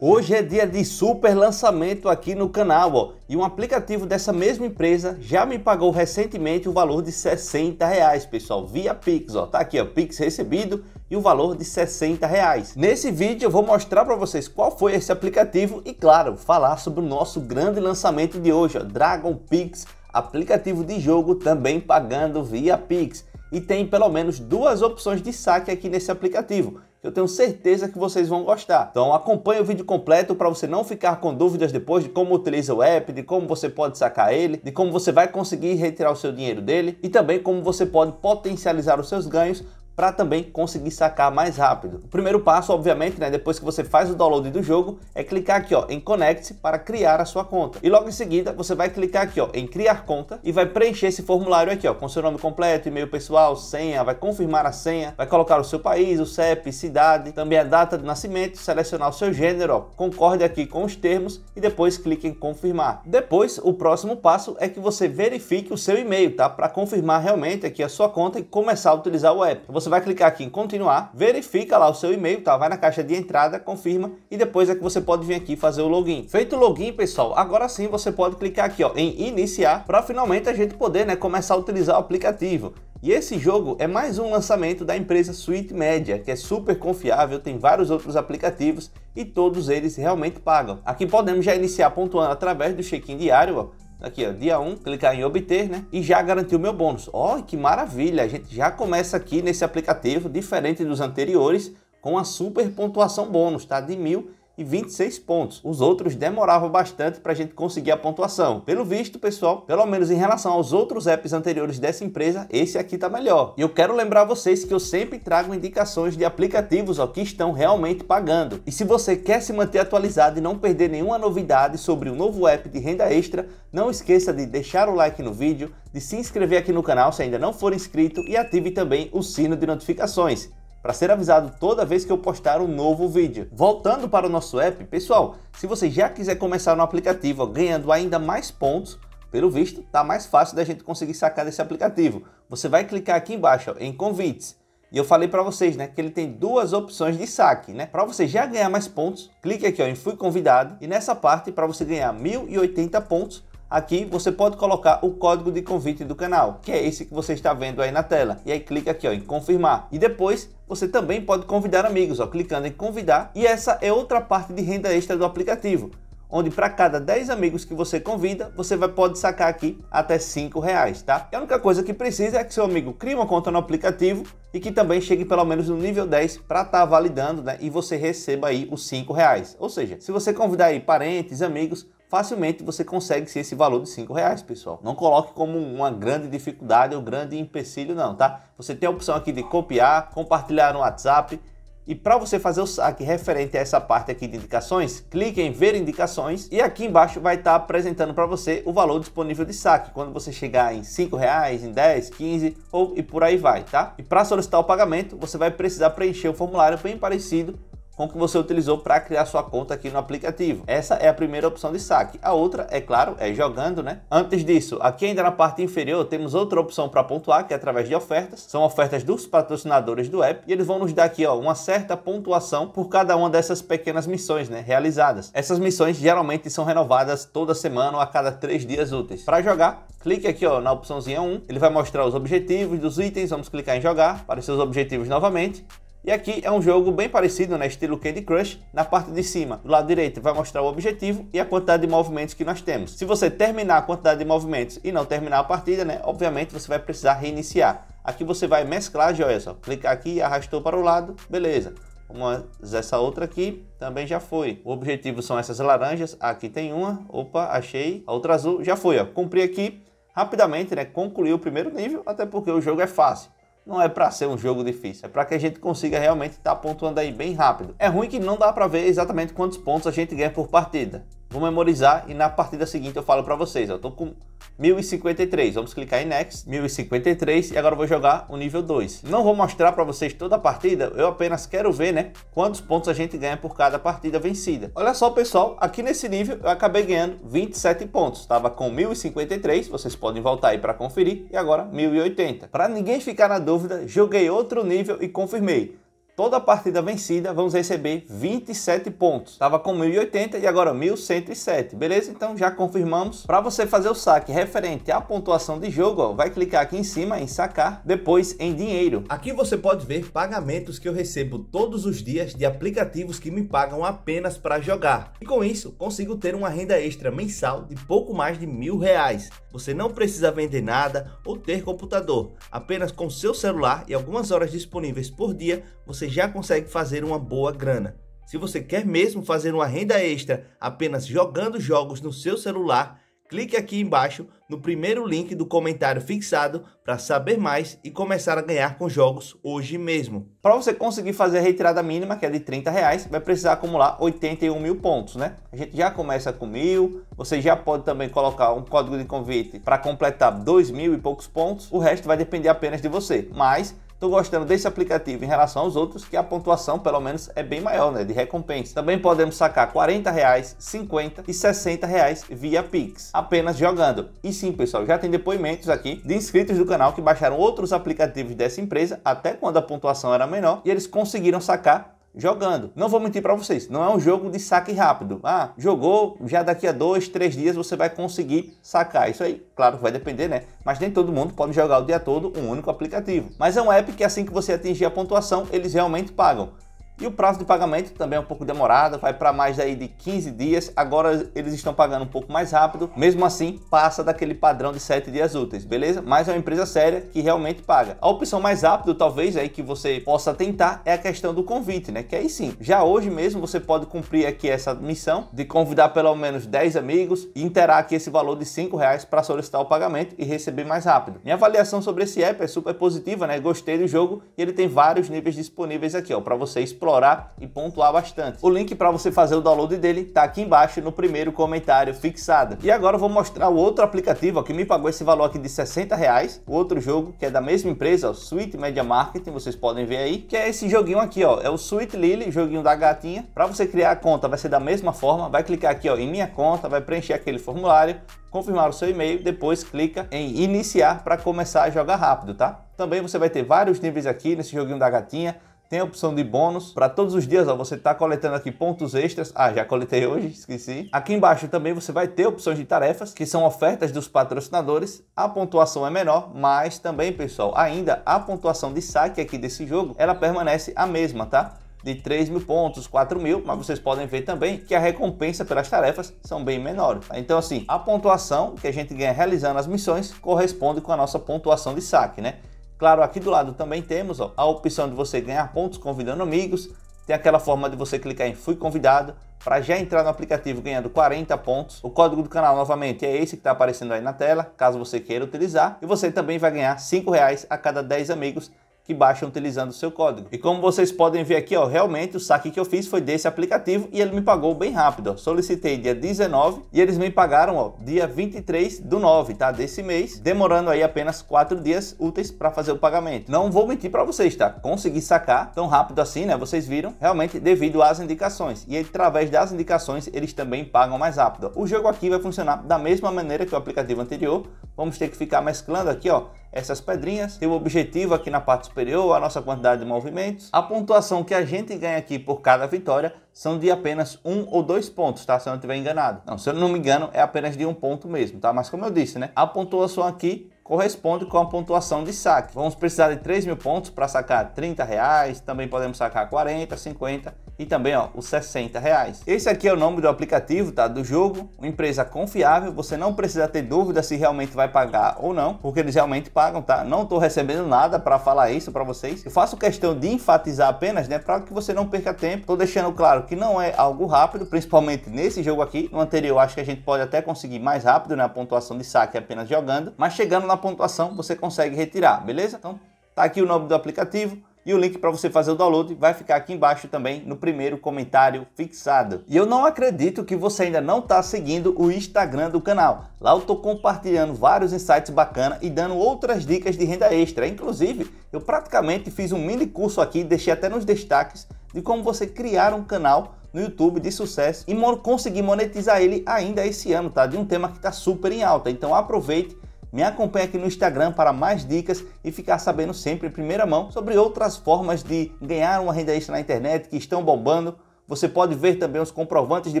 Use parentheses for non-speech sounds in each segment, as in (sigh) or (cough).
Hoje é dia de super lançamento aqui no canal ó, e um aplicativo dessa mesma empresa já me pagou recentemente o valor de 60 reais pessoal, via Pix, ó, tá aqui o Pix recebido e o valor de 60 reais. Nesse vídeo eu vou mostrar para vocês qual foi esse aplicativo e claro, falar sobre o nosso grande lançamento de hoje, ó, Dragon Pix, aplicativo de jogo também pagando via Pix e tem pelo menos duas opções de saque aqui nesse aplicativo eu tenho certeza que vocês vão gostar. Então acompanhe o vídeo completo para você não ficar com dúvidas depois de como utiliza o app, de como você pode sacar ele, de como você vai conseguir retirar o seu dinheiro dele e também como você pode potencializar os seus ganhos para também conseguir sacar mais rápido. O primeiro passo, obviamente, né, depois que você faz o download do jogo, é clicar aqui ó, em Connect para criar a sua conta. E logo em seguida, você vai clicar aqui ó, em Criar Conta e vai preencher esse formulário aqui ó, com seu nome completo, e-mail pessoal, senha, vai confirmar a senha, vai colocar o seu país, o CEP, cidade, também a data de nascimento, selecionar o seu gênero, ó, concorde aqui com os termos e depois clique em Confirmar. Depois, o próximo passo é que você verifique o seu e-mail, tá? Para confirmar realmente aqui a sua conta e começar a utilizar o app. Você você vai clicar aqui em continuar, verifica lá o seu e-mail, tá? Vai na caixa de entrada, confirma e depois é que você pode vir aqui fazer o login. Feito o login, pessoal, agora sim você pode clicar aqui ó, em iniciar para finalmente a gente poder né, começar a utilizar o aplicativo. E esse jogo é mais um lançamento da empresa Suite Media, que é super confiável, tem vários outros aplicativos e todos eles realmente pagam. Aqui podemos já iniciar pontuando através do check-in diário, ó, aqui ó, dia 1, clicar em obter, né? E já garantiu meu bônus. Ó, que maravilha! A gente já começa aqui nesse aplicativo, diferente dos anteriores, com a super pontuação bônus, tá? De mil e 26 pontos. Os outros demoravam bastante para a gente conseguir a pontuação. Pelo visto, pessoal, pelo menos em relação aos outros apps anteriores dessa empresa, esse aqui tá melhor. E eu quero lembrar vocês que eu sempre trago indicações de aplicativos ó, que estão realmente pagando. E se você quer se manter atualizado e não perder nenhuma novidade sobre o novo app de renda extra, não esqueça de deixar o like no vídeo, de se inscrever aqui no canal se ainda não for inscrito e ative também o sino de notificações para ser avisado toda vez que eu postar um novo vídeo. Voltando para o nosso app, pessoal, se você já quiser começar no aplicativo ganhando ainda mais pontos, pelo visto, tá mais fácil da gente conseguir sacar desse aplicativo. Você vai clicar aqui embaixo ó, em convites. E eu falei para vocês, né, que ele tem duas opções de saque, né? Para você já ganhar mais pontos, clique aqui ó, em fui convidado e nessa parte para você ganhar 1080 pontos, aqui você pode colocar o código de convite do canal, que é esse que você está vendo aí na tela. E aí clica aqui ó, em confirmar. E depois você também pode convidar amigos, ó, clicando em convidar. E essa é outra parte de renda extra do aplicativo onde para cada 10 amigos que você convida, você vai pode sacar aqui até 5 reais, tá? E a única coisa que precisa é que seu amigo crie uma conta no aplicativo e que também chegue pelo menos no nível 10 para estar tá validando, né? E você receba aí os 5 reais. Ou seja, se você convidar aí parentes, amigos, facilmente você consegue ser esse valor de 5 reais, pessoal. Não coloque como uma grande dificuldade ou grande empecilho, não, tá? Você tem a opção aqui de copiar, compartilhar no WhatsApp. E para você fazer o saque referente a essa parte aqui de indicações, clique em ver indicações e aqui embaixo vai estar tá apresentando para você o valor disponível de saque, quando você chegar em R$ reais, em 10, 15 ou e por aí vai, tá? E para solicitar o pagamento, você vai precisar preencher o um formulário bem parecido com que você utilizou para criar sua conta aqui no aplicativo. Essa é a primeira opção de saque. A outra, é claro, é jogando, né? Antes disso, aqui ainda na parte inferior temos outra opção para pontuar, que é através de ofertas. São ofertas dos patrocinadores do app e eles vão nos dar aqui, ó, uma certa pontuação por cada uma dessas pequenas missões, né, realizadas. Essas missões geralmente são renovadas toda semana ou a cada três dias úteis. Para jogar, clique aqui, ó, na opçãozinha 1, ele vai mostrar os objetivos dos itens, vamos clicar em jogar para os seus objetivos novamente e aqui é um jogo bem parecido, né, estilo Candy Crush. Na parte de cima, do lado direito, vai mostrar o objetivo e a quantidade de movimentos que nós temos. Se você terminar a quantidade de movimentos e não terminar a partida, né, obviamente você vai precisar reiniciar. Aqui você vai mesclar as joias, ó. clicar aqui, e arrastou para o lado, beleza. Vamos essa outra aqui, também já foi. O objetivo são essas laranjas, aqui tem uma, opa, achei. A outra azul, já foi, ó. cumpri aqui rapidamente, né, concluir o primeiro nível, até porque o jogo é fácil não é para ser um jogo difícil, é para que a gente consiga realmente estar tá pontuando aí bem rápido. É ruim que não dá para ver exatamente quantos pontos a gente ganha por partida, vou memorizar e na partida seguinte eu falo para vocês. Eu tô com 1053, vamos clicar em Next, 1053 e agora eu vou jogar o nível 2. Não vou mostrar para vocês toda a partida, eu apenas quero ver, né, quantos pontos a gente ganha por cada partida vencida. Olha só, pessoal, aqui nesse nível eu acabei ganhando 27 pontos, estava com 1053, vocês podem voltar aí para conferir, e agora 1080. Para ninguém ficar na dúvida, joguei outro nível e confirmei. Toda partida vencida, vamos receber 27 pontos. Estava com 1.080 e agora 1.107, beleza? Então já confirmamos. Para você fazer o saque referente à pontuação de jogo, ó, vai clicar aqui em cima em sacar, depois em dinheiro. Aqui você pode ver pagamentos que eu recebo todos os dias de aplicativos que me pagam apenas para jogar. E com isso, consigo ter uma renda extra mensal de pouco mais de mil reais. Você não precisa vender nada ou ter computador. Apenas com seu celular e algumas horas disponíveis por dia, você você já consegue fazer uma boa grana. Se você quer mesmo fazer uma renda extra apenas jogando jogos no seu celular, clique aqui embaixo no primeiro link do comentário fixado para saber mais e começar a ganhar com jogos hoje mesmo. Para você conseguir fazer a retirada mínima, que é de 30 reais, vai precisar acumular 81 mil pontos, né? A gente já começa com mil, você já pode também colocar um código de convite para completar 2 mil e poucos pontos, o resto vai depender apenas de você, mas gostando desse aplicativo em relação aos outros, que a pontuação pelo menos é bem maior, né, de recompensa. Também podemos sacar 40 reais, 50 e 60 reais via Pix, apenas jogando. E sim, pessoal, já tem depoimentos aqui de inscritos do canal que baixaram outros aplicativos dessa empresa até quando a pontuação era menor e eles conseguiram sacar jogando. Não vou mentir para vocês, não é um jogo de saque rápido. Ah, jogou, já daqui a dois, três dias você vai conseguir sacar. Isso aí, claro, vai depender, né? Mas nem todo mundo pode jogar o dia todo um único aplicativo. Mas é um app que assim que você atingir a pontuação, eles realmente pagam. E o prazo de pagamento também é um pouco demorado, vai para mais daí de 15 dias. Agora eles estão pagando um pouco mais rápido, mesmo assim passa daquele padrão de 7 dias úteis, beleza? Mas é uma empresa séria que realmente paga. A opção mais rápida, talvez, aí que você possa tentar é a questão do convite, né? Que aí sim, já hoje mesmo você pode cumprir aqui essa missão de convidar pelo menos 10 amigos e interar aqui esse valor de 5 reais para solicitar o pagamento e receber mais rápido. Minha avaliação sobre esse app é super positiva, né? Gostei do jogo e ele tem vários níveis disponíveis aqui, ó, para vocês explorar e pontuar bastante. O link para você fazer o download dele está aqui embaixo no primeiro comentário fixado. E agora eu vou mostrar o outro aplicativo ó, que me pagou esse valor aqui de 60 reais, o outro jogo que é da mesma empresa, o Sweet Media Marketing, vocês podem ver aí, que é esse joguinho aqui, ó, é o Sweet Lily, joguinho da gatinha. Para você criar a conta vai ser da mesma forma, vai clicar aqui ó, em minha conta, vai preencher aquele formulário, confirmar o seu e-mail, depois clica em iniciar para começar a jogar rápido, tá? Também você vai ter vários níveis aqui nesse joguinho da gatinha, tem a opção de bônus para todos os dias, ó, você tá coletando aqui pontos extras. Ah, já coletei hoje, (laughs) esqueci. Aqui embaixo também você vai ter opções de tarefas, que são ofertas dos patrocinadores. A pontuação é menor, mas também, pessoal, ainda a pontuação de saque aqui desse jogo, ela permanece a mesma, tá? de 3 mil pontos, 4 mil, mas vocês podem ver também que a recompensa pelas tarefas são bem menores. Tá? Então assim, a pontuação que a gente ganha realizando as missões corresponde com a nossa pontuação de saque, né? Claro, aqui do lado também temos ó, a opção de você ganhar pontos convidando amigos. Tem aquela forma de você clicar em Fui Convidado para já entrar no aplicativo ganhando 40 pontos. O código do canal novamente é esse que está aparecendo aí na tela, caso você queira utilizar. E você também vai ganhar R$ reais a cada 10 amigos que baixam utilizando o seu código. E como vocês podem ver aqui, ó, realmente o saque que eu fiz foi desse aplicativo e ele me pagou bem rápido. Ó. Solicitei dia 19 e eles me pagaram ó, dia 23 do 9, tá? Desse mês, demorando aí apenas 4 dias úteis para fazer o pagamento. Não vou mentir para vocês, tá? Consegui sacar tão rápido assim, né? Vocês viram, realmente devido às indicações. E através das indicações, eles também pagam mais rápido. Ó. O jogo aqui vai funcionar da mesma maneira que o aplicativo anterior, Vamos ter que ficar mesclando aqui, ó, essas pedrinhas. Tem o um objetivo aqui na parte superior, a nossa quantidade de movimentos. A pontuação que a gente ganha aqui por cada vitória são de apenas um ou dois pontos, tá? Se eu não estiver enganado. Não, se eu não me engano, é apenas de um ponto mesmo, tá? Mas como eu disse, né? A pontuação aqui corresponde com a pontuação de saque. Vamos precisar de 3 mil pontos para sacar 30 reais, também podemos sacar 40, 50 e também ó, os 60 reais. Esse aqui é o nome do aplicativo tá, do jogo, uma empresa confiável, você não precisa ter dúvida se realmente vai pagar ou não, porque eles realmente pagam, tá? Não estou recebendo nada para falar isso para vocês. Eu faço questão de enfatizar apenas, né, para que você não perca tempo. Estou deixando claro que não é algo rápido, principalmente nesse jogo aqui. No anterior, acho que a gente pode até conseguir mais rápido, né, a pontuação de saque apenas jogando, mas chegando na pontuação, você consegue retirar, beleza? Então, tá aqui o nome do aplicativo e o link para você fazer o download vai ficar aqui embaixo também no primeiro comentário fixado. E eu não acredito que você ainda não está seguindo o Instagram do canal. Lá eu estou compartilhando vários insights bacanas e dando outras dicas de renda extra. Inclusive, eu praticamente fiz um mini curso aqui, deixei até nos destaques de como você criar um canal no YouTube de sucesso e conseguir monetizar ele ainda esse ano, tá? De um tema que está super em alta. Então aproveite me acompanhe aqui no Instagram para mais dicas e ficar sabendo sempre em primeira mão sobre outras formas de ganhar uma renda extra na internet que estão bombando. Você pode ver também os comprovantes de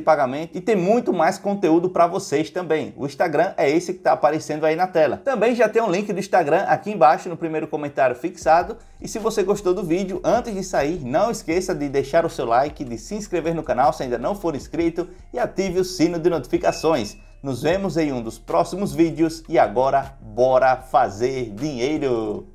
pagamento e tem muito mais conteúdo para vocês também. O Instagram é esse que está aparecendo aí na tela. Também já tem um link do Instagram aqui embaixo no primeiro comentário fixado. E se você gostou do vídeo, antes de sair, não esqueça de deixar o seu like, de se inscrever no canal se ainda não for inscrito e ative o sino de notificações. Nos vemos em um dos próximos vídeos e agora bora fazer dinheiro!